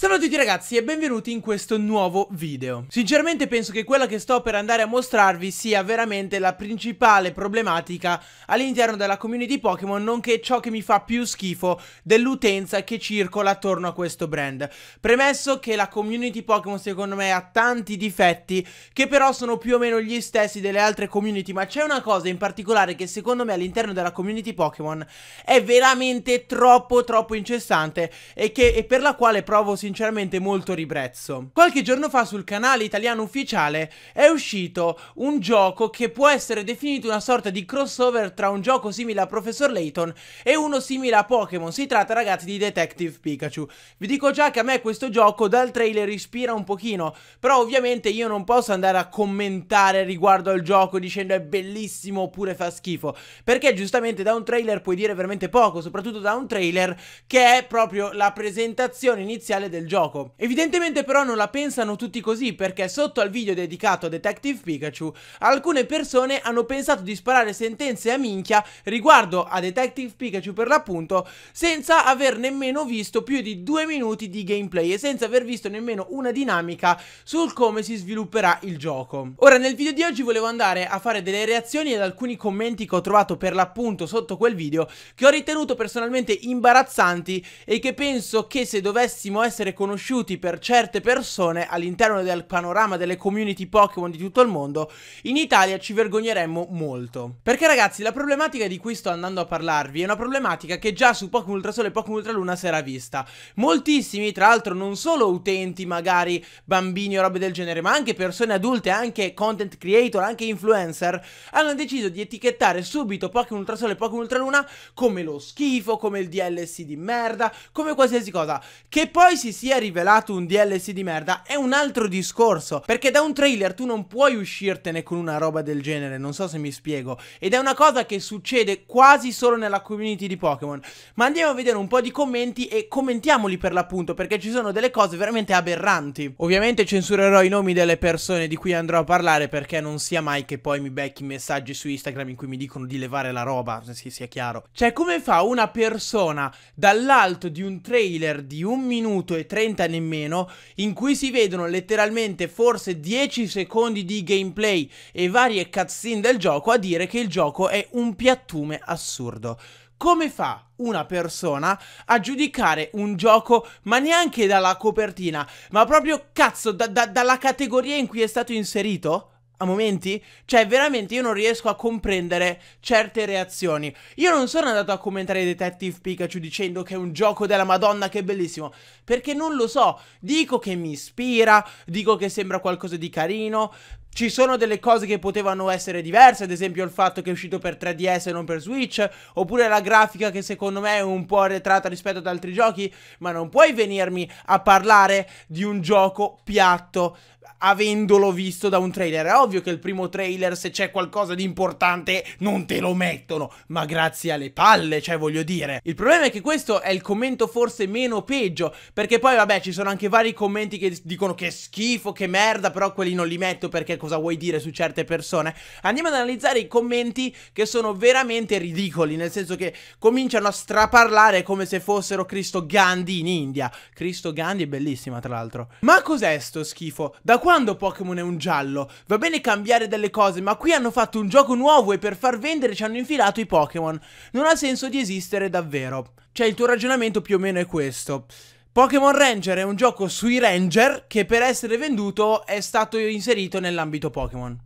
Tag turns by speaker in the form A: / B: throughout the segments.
A: Salve a tutti ragazzi e benvenuti in questo nuovo video. Sinceramente penso che quella che sto per andare a mostrarvi sia veramente la principale problematica all'interno della community Pokémon, nonché ciò che mi fa più schifo dell'utenza che circola attorno a questo brand. Premesso che la community Pokémon secondo me ha tanti difetti che però sono più o meno gli stessi delle altre community, ma c'è una cosa in particolare che secondo me all'interno della community Pokémon è veramente troppo troppo incessante e, che, e per la quale provo sinceramente sinceramente molto ribrezzo. Qualche giorno fa sul canale italiano ufficiale è uscito un gioco che può essere definito una sorta di crossover tra un gioco simile a Professor Layton e uno simile a Pokémon. Si tratta ragazzi di Detective Pikachu. Vi dico già che a me questo gioco dal trailer ispira un pochino, però ovviamente io non posso andare a commentare riguardo al gioco dicendo è bellissimo oppure fa schifo, perché giustamente da un trailer puoi dire veramente poco, soprattutto da un trailer che è proprio la presentazione iniziale del del gioco. Evidentemente però non la pensano tutti così perché sotto al video dedicato a Detective Pikachu alcune persone hanno pensato di sparare sentenze a minchia riguardo a Detective Pikachu per l'appunto senza aver nemmeno visto più di due minuti di gameplay e senza aver visto nemmeno una dinamica sul come si svilupperà il gioco. Ora nel video di oggi volevo andare a fare delle reazioni ad alcuni commenti che ho trovato per l'appunto sotto quel video che ho ritenuto personalmente imbarazzanti e che penso che se dovessimo essere essere conosciuti per certe persone all'interno del panorama delle community Pokémon di tutto il mondo, in Italia ci vergogneremmo molto. Perché ragazzi, la problematica di cui sto andando a parlarvi è una problematica che già su Pokémon Ultrasole e Pokémon Ultraluna si era vista. Moltissimi, tra l'altro, non solo utenti, magari bambini o robe del genere, ma anche persone adulte, anche content creator, anche influencer, hanno deciso di etichettare subito Pokémon Ultrasole e Pokémon Ultraluna come lo schifo, come il DLC di merda, come qualsiasi cosa. Che poi si sia rivelato un DLC di merda è un altro discorso, perché da un trailer tu non puoi uscirtene con una roba del genere, non so se mi spiego, ed è una cosa che succede quasi solo nella community di Pokémon. Ma andiamo a vedere un po' di commenti e commentiamoli per l'appunto, perché ci sono delle cose veramente aberranti. Ovviamente censurerò i nomi delle persone di cui andrò a parlare perché non sia mai che poi mi becchi messaggi su Instagram in cui mi dicono di levare la roba, se sia chiaro. Cioè come fa una persona dall'alto di un trailer di un minuto e 30 nemmeno, in cui si vedono letteralmente forse 10 secondi di gameplay e varie cutscene del gioco a dire che il gioco è un piattume assurdo come fa una persona a giudicare un gioco, ma neanche dalla copertina, ma proprio cazzo, da, da, dalla categoria in cui è stato inserito? a momenti, cioè veramente io non riesco a comprendere certe reazioni. Io non sono andato a commentare Detective Pikachu dicendo che è un gioco della Madonna che è bellissimo, perché non lo so. Dico che mi ispira, dico che sembra qualcosa di carino, ci sono delle cose che potevano essere diverse, ad esempio il fatto che è uscito per 3DS e non per Switch, oppure la grafica che secondo me è un po' arretrata rispetto ad altri giochi, ma non puoi venirmi a parlare di un gioco piatto avendolo visto da un trailer. È ovvio che il primo trailer, se c'è qualcosa di importante, non te lo mettono, ma grazie alle palle, cioè voglio dire. Il problema è che questo è il commento forse meno peggio, perché poi vabbè ci sono anche vari commenti che dicono che schifo, che merda, però quelli non li metto perché cosa vuoi dire su certe persone. Andiamo ad analizzare i commenti che sono veramente ridicoli, nel senso che cominciano a straparlare come se fossero Cristo Gandhi in India. Cristo Gandhi è bellissima tra l'altro. Ma cos'è sto schifo? Da quando Pokémon è un giallo? Va bene cambiare delle cose, ma qui hanno fatto un gioco nuovo e per far vendere ci hanno infilato i Pokémon. Non ha senso di esistere davvero. Cioè il tuo ragionamento più o meno è questo. Pokémon Ranger è un gioco sui Ranger che per essere venduto è stato inserito nell'ambito Pokémon.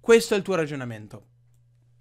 A: Questo è il tuo ragionamento.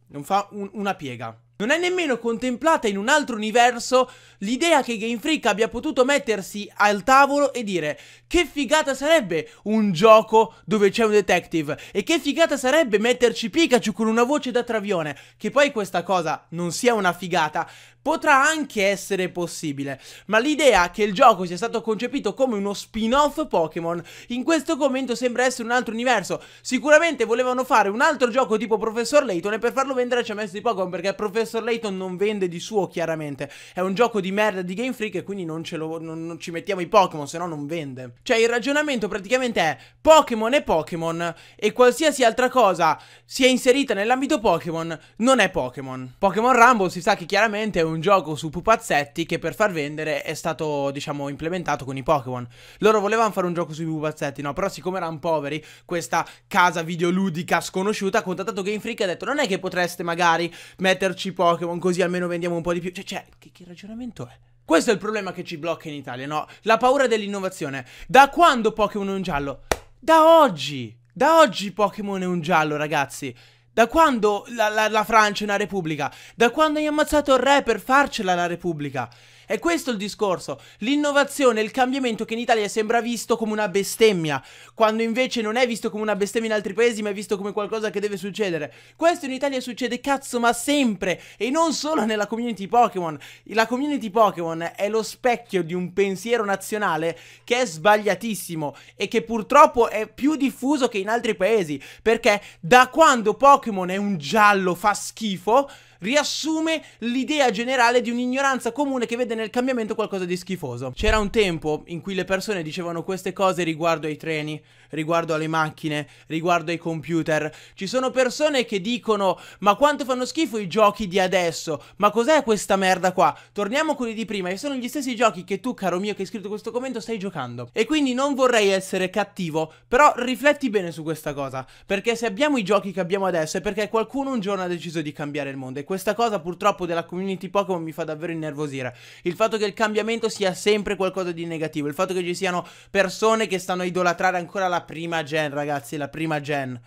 A: Non fa un una piega. Non è nemmeno contemplata in un altro universo l'idea che Game Freak abbia potuto mettersi al tavolo e dire che figata sarebbe un gioco dove c'è un detective e che figata sarebbe metterci Pikachu con una voce da travione, che poi questa cosa non sia una figata, potrà anche essere possibile, ma l'idea che il gioco sia stato concepito come uno spin-off Pokémon in questo commento sembra essere un altro universo, sicuramente volevano fare un altro gioco tipo Professor Layton e per farlo vendere ci ha messo di Pokémon perché è Professor Professor Layton non vende di suo, chiaramente. È un gioco di merda di Game Freak e quindi non, ce lo, non, non ci mettiamo i Pokémon, se no non vende. Cioè, il ragionamento praticamente è Pokémon è Pokémon e qualsiasi altra cosa sia inserita nell'ambito Pokémon non è Pokémon. Pokémon Rumble si sa che chiaramente è un gioco su pupazzetti che per far vendere è stato, diciamo, implementato con i Pokémon. Loro volevano fare un gioco sui pupazzetti, no? Però siccome erano poveri, questa casa videoludica sconosciuta ha contattato Game Freak e ha detto non è che potreste magari metterci Pokémon così almeno vendiamo un po' di più. Cioè, cioè che, che ragionamento è? Questo è il problema che ci blocca in Italia, no? La paura dell'innovazione. Da quando Pokémon è un giallo? Da oggi! Da oggi Pokémon è un giallo, ragazzi. Da quando la, la, la, Francia è una repubblica? Da quando hai ammazzato il re per farcela la repubblica? È questo il discorso. L'innovazione, il cambiamento che in Italia sembra visto come una bestemmia, quando invece non è visto come una bestemmia in altri paesi, ma è visto come qualcosa che deve succedere. Questo in Italia succede cazzo ma sempre, e non solo nella community Pokémon. La community Pokémon è lo specchio di un pensiero nazionale che è sbagliatissimo e che purtroppo è più diffuso che in altri paesi, perché da quando Pokémon Pokémon è un giallo, fa schifo, riassume l'idea generale di un'ignoranza comune che vede nel cambiamento qualcosa di schifoso. C'era un tempo in cui le persone dicevano queste cose riguardo ai treni, riguardo alle macchine, riguardo ai computer. Ci sono persone che dicono ma quanto fanno schifo i giochi di adesso, ma cos'è questa merda qua? Torniamo a quelli di prima e sono gli stessi giochi che tu caro mio che hai scritto questo commento stai giocando. E quindi non vorrei essere cattivo, però rifletti bene su questa cosa, perché se abbiamo i giochi che abbiamo adesso è perché qualcuno un giorno ha deciso di cambiare il mondo questa cosa purtroppo della community Pokémon mi fa davvero innervosire. Il fatto che il cambiamento sia sempre qualcosa di negativo, il fatto che ci siano persone che stanno a idolatrare ancora la prima gen, ragazzi, la prima gen.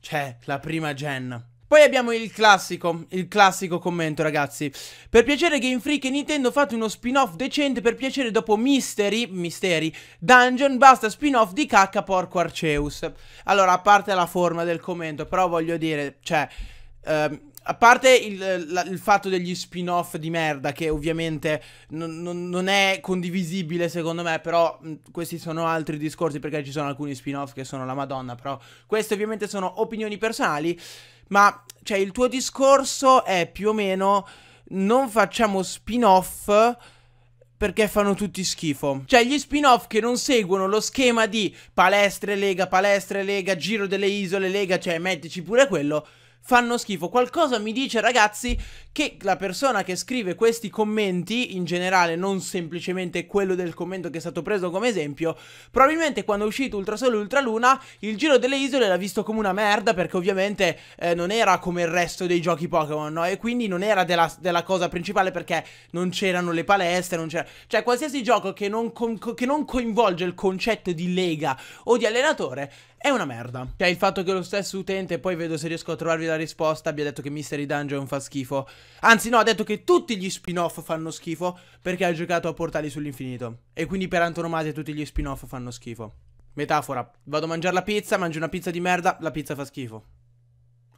A: Cioè, la prima gen. Poi abbiamo il classico, il classico commento ragazzi. Per piacere Game Freak e Nintendo fate uno spin-off decente per piacere dopo Mystery, Misteri, Dungeon, basta spin-off di cacca porco Arceus. Allora, a parte la forma del commento, però voglio dire, cioè... Uh, a parte il, la, il, fatto degli spin-off di merda, che ovviamente non è condivisibile secondo me, però mh, questi sono altri discorsi perché ci sono alcuni spin-off che sono la madonna, però queste ovviamente sono opinioni personali, ma cioè il tuo discorso è più o meno non facciamo spin-off perché fanno tutti schifo. Cioè, gli spin-off che non seguono lo schema di palestre, lega, palestre, lega, giro delle isole, lega, cioè mettici pure quello, fanno schifo. Qualcosa mi dice, ragazzi, che la persona che scrive questi commenti, in generale, non semplicemente quello del commento che è stato preso come esempio, probabilmente quando è uscito Ultrasole e Ultraluna, il giro delle isole l'ha visto come una merda, perché ovviamente eh, non era come il resto dei giochi Pokémon, no? E quindi non era della, della cosa principale perché non c'erano le palestre, non c'era... Cioè, qualsiasi gioco che non, che non coinvolge il concetto di lega o di allenatore è una merda. Cioè il fatto che lo stesso utente, poi vedo se riesco a trovarvi la risposta, abbia detto che Mystery Dungeon fa schifo. Anzi no, ha detto che tutti gli spin-off fanno schifo perché ha giocato a Portali sull'infinito. E quindi per antonomasia tutti gli spin-off fanno schifo. Metafora, vado a mangiare la pizza, mangio una pizza di merda, la pizza fa schifo.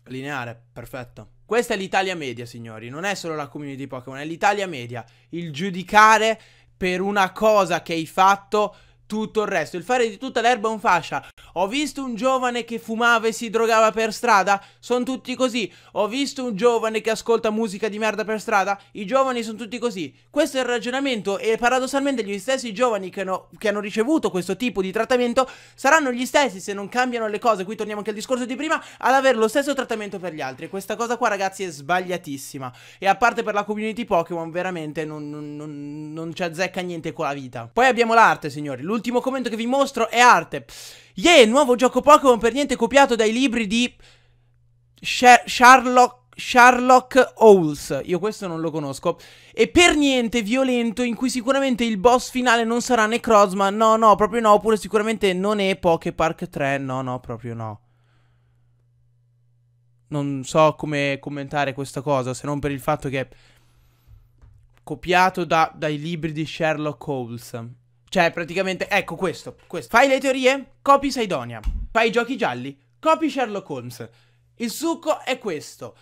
A: Lineare, perfetto. Questa è l'Italia media, signori, non è solo la community Pokémon, è l'Italia media. Il giudicare per una cosa che hai fatto tutto il resto. Il fare di tutta l'erba un fascia. Ho visto un giovane che fumava e si drogava per strada? Sono tutti così. Ho visto un giovane che ascolta musica di merda per strada? I giovani sono tutti così. Questo è il ragionamento e paradossalmente gli stessi giovani che hanno, che hanno ricevuto questo tipo di trattamento saranno gli stessi, se non cambiano le cose, qui torniamo anche al discorso di prima, ad avere lo stesso trattamento per gli altri. Questa cosa qua ragazzi è sbagliatissima. E a parte per la community Pokémon veramente non, non, non, non ci azzecca niente con la vita. Poi abbiamo l'arte signori, l'ultima ultimo commento che vi mostro è arte. Yeah, nuovo gioco Pokémon per niente copiato dai libri di Sherlock Sherlock Owls, io questo non lo conosco, e per niente violento in cui sicuramente il boss finale non sarà Necrozma, no no, proprio no, oppure sicuramente non è Poké Park 3, no no, proprio no. Non so come commentare questa cosa, se non per il fatto che è copiato da, dai libri di Sherlock Holmes. Cioè, praticamente, ecco questo, questo. Fai le teorie? Copi Saidonia. Fai i giochi gialli? Copi Sherlock Holmes. Il succo è questo.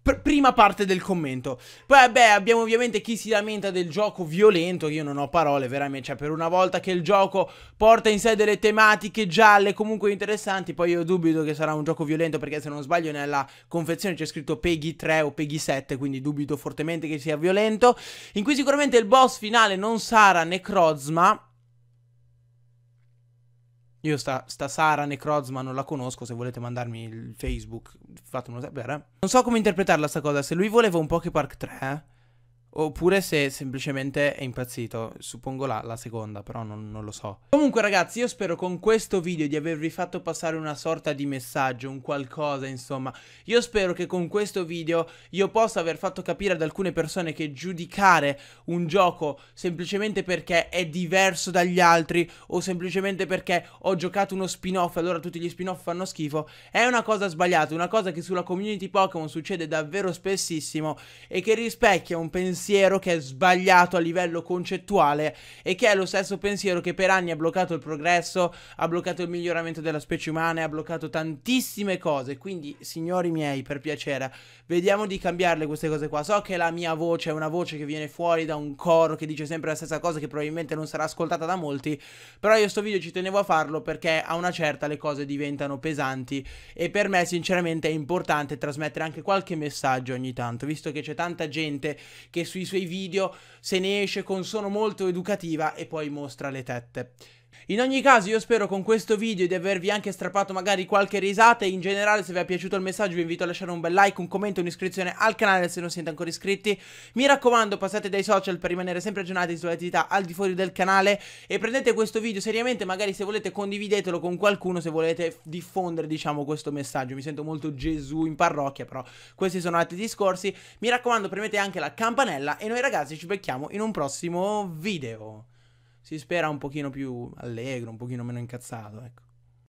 A: Pr prima parte del commento. Poi, vabbè, abbiamo ovviamente chi si lamenta del gioco violento. Io non ho parole, veramente. Cioè, per una volta che il gioco porta in sé delle tematiche gialle comunque interessanti, poi io dubito che sarà un gioco violento perché, se non sbaglio, nella confezione c'è scritto Peggy 3 o Peggy 7. Quindi dubito fortemente che sia violento. In cui sicuramente il boss finale non sarà Necrozma io sta, sta Sara Necrozma non la conosco, se volete mandarmi il Facebook fatemelo sapere. Non so come interpretarla sta cosa, se lui voleva un Poké Park 3... Oppure se semplicemente è impazzito, suppongo la, la seconda, però non, non, lo so. Comunque ragazzi, io spero con questo video di avervi fatto passare una sorta di messaggio, un qualcosa, insomma. Io spero che con questo video io possa aver fatto capire ad alcune persone che giudicare un gioco semplicemente perché è diverso dagli altri o semplicemente perché ho giocato uno spin-off e allora tutti gli spin-off fanno schifo, è una cosa sbagliata, una cosa che sulla community Pokémon succede davvero spessissimo e che rispecchia un pensiero pensiero che è sbagliato a livello concettuale e che è lo stesso pensiero che per anni ha bloccato il progresso, ha bloccato il miglioramento della specie umana e ha bloccato tantissime cose. Quindi, signori miei, per piacere, vediamo di cambiarle queste cose qua. So che la mia voce è una voce che viene fuori da un coro che dice sempre la stessa cosa, che probabilmente non sarà ascoltata da molti, però io sto video ci tenevo a farlo perché a una certa le cose diventano pesanti e per me sinceramente è importante trasmettere anche qualche messaggio ogni tanto, visto che c'è tanta gente che sui suoi video se ne esce con sono molto educativa e poi mostra le tette. In ogni caso io spero con questo video di avervi anche strappato magari qualche risata e in generale se vi è piaciuto il messaggio vi invito a lasciare un bel like, un commento, un'iscrizione al canale se non siete ancora iscritti. Mi raccomando passate dai social per rimanere sempre aggiornati sulle attività al di fuori del canale e prendete questo video seriamente, magari se volete condividetelo con qualcuno se volete diffondere diciamo questo messaggio. Mi sento molto Gesù in parrocchia però questi sono altri discorsi. Mi raccomando premete anche la campanella e noi ragazzi ci becchiamo in un prossimo video si spera un pochino più allegro, un pochino meno incazzato, ecco.